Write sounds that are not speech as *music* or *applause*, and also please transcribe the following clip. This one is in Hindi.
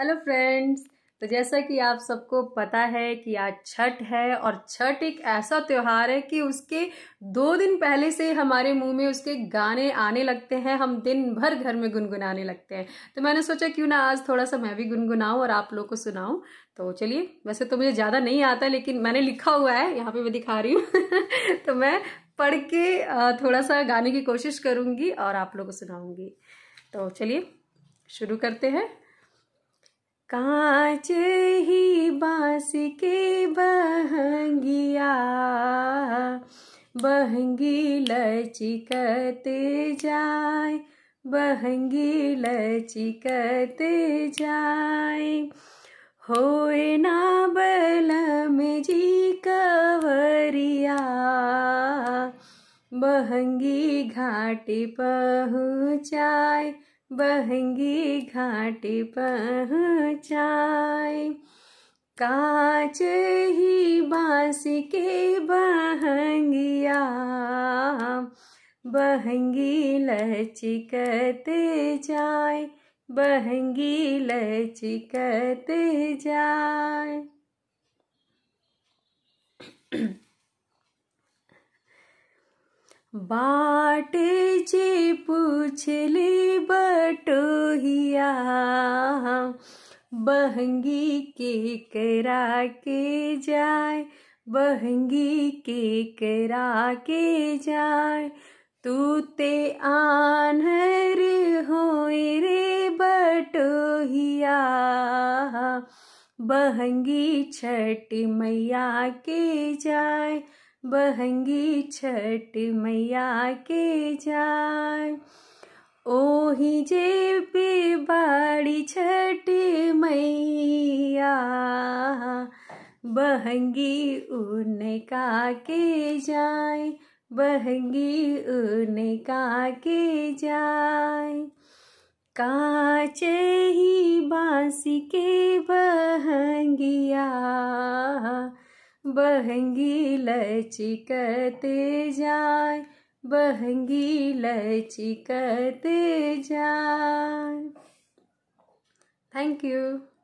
हेलो फ्रेंड्स तो जैसा कि आप सबको पता है कि आज छठ है और छठ एक ऐसा त्यौहार है कि उसके दो दिन पहले से हमारे मुंह में उसके गाने आने लगते हैं हम दिन भर घर में गुनगुनाने लगते हैं तो मैंने सोचा क्यों ना आज थोड़ा सा मैं भी गुनगुनाऊं और आप लोग को सुनाऊं तो चलिए वैसे तो मुझे ज़्यादा नहीं आता लेकिन मैंने लिखा हुआ है यहाँ पर मैं दिखा रही हूँ *laughs* तो मैं पढ़ के थोड़ा सा गाने की कोशिश करूँगी और आप लोग को सुनाऊँगी तो चलिए शुरू करते हैं कांच ही बांस के बहंगिया बहंगी लचिकत जाए बहंगी लचिकत जाए हो ना बलम जी कवरिया बहंगी घाटी पहुँचाए बहंगी घाटी पहुँचाए काच ही बांसी के बहंगिया बहंगी लचिकते जाए बहंगी लचिकते जाए बाटे जे पूछले बटोहिया बहंगी के करा के जाए बहंगी के करा के जाए तू ते आन्हर हो रे बटोहिया बहंगी छठ मैया के जाए बहंगी छठ मैया के जाय ही जे पे बाड़ी छठ मैया बहंगी ऊन का के जाए बहंगी ऊन का के जाय काचे ही बांसी के बहंगिया बहंगी लचिकते जाए बहंगी लचिकते जाए थैंक यू